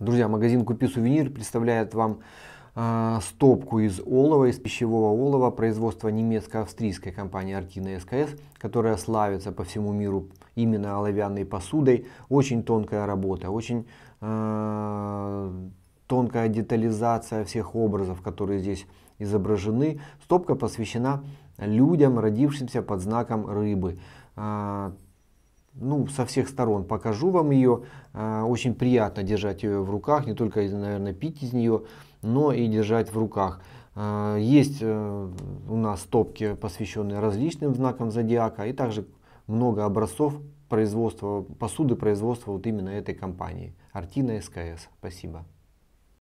Друзья, магазин «Купи сувенир» представляет вам э, стопку из олова, из пищевого олова производства немецко-австрийской компании «Артина СКС», которая славится по всему миру именно оловянной посудой. Очень тонкая работа, очень э, тонкая детализация всех образов, которые здесь изображены. Стопка посвящена людям, родившимся под знаком рыбы. Э, ну, со всех сторон покажу вам ее. А, очень приятно держать ее в руках, не только, наверное, пить из нее, но и держать в руках. А, есть э, у нас стопки, посвященные различным знакам зодиака, и также много образцов производства, посуды производства вот именно этой компании. Артина СКС. Спасибо.